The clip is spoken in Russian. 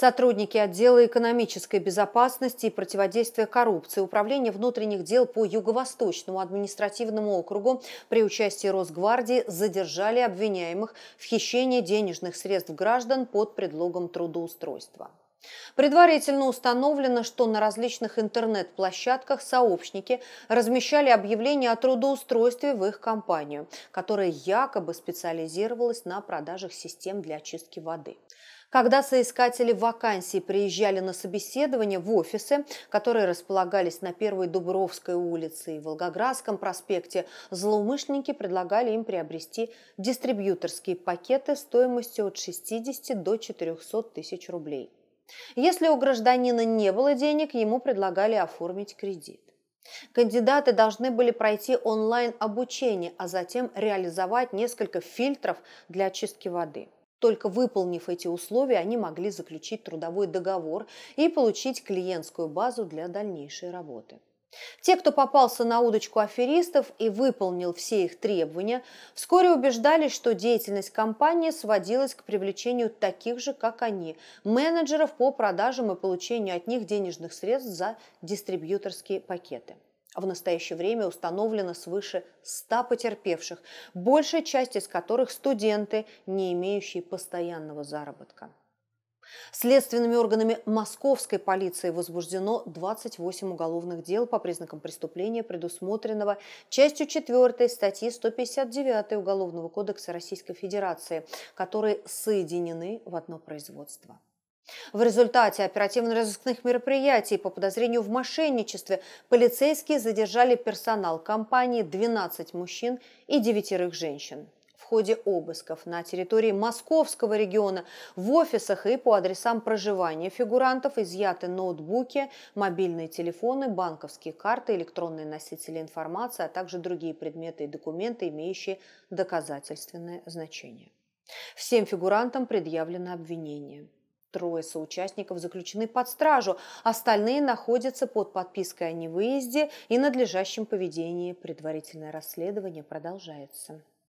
Сотрудники отдела экономической безопасности и противодействия коррупции Управления внутренних дел по Юго-Восточному административному округу при участии Росгвардии задержали обвиняемых в хищении денежных средств граждан под предлогом трудоустройства. Предварительно установлено, что на различных интернет-площадках сообщники размещали объявления о трудоустройстве в их компанию, которая якобы специализировалась на продажах систем для очистки воды. Когда соискатели вакансий приезжали на собеседование в офисы, которые располагались на Первой Дубровской улице и Волгоградском проспекте, злоумышленники предлагали им приобрести дистрибьюторские пакеты стоимостью от 60 до 400 тысяч рублей. Если у гражданина не было денег, ему предлагали оформить кредит. Кандидаты должны были пройти онлайн-обучение, а затем реализовать несколько фильтров для очистки воды – только выполнив эти условия, они могли заключить трудовой договор и получить клиентскую базу для дальнейшей работы. Те, кто попался на удочку аферистов и выполнил все их требования, вскоре убеждались, что деятельность компании сводилась к привлечению таких же, как они, менеджеров по продажам и получению от них денежных средств за дистрибьюторские пакеты. В настоящее время установлено свыше 100 потерпевших, большая часть из которых студенты, не имеющие постоянного заработка. Следственными органами московской полиции возбуждено 28 уголовных дел по признакам преступления, предусмотренного частью 4 статьи 159 Уголовного кодекса Российской Федерации, которые соединены в одно производство. В результате оперативно-розыскных мероприятий по подозрению в мошенничестве полицейские задержали персонал компании 12 мужчин и 9 женщин. В ходе обысков на территории Московского региона в офисах и по адресам проживания фигурантов изъяты ноутбуки, мобильные телефоны, банковские карты, электронные носители информации, а также другие предметы и документы, имеющие доказательственное значение. Всем фигурантам предъявлено обвинение. Трое соучастников заключены под стражу, остальные находятся под подпиской о невыезде и надлежащем поведении. Предварительное расследование продолжается.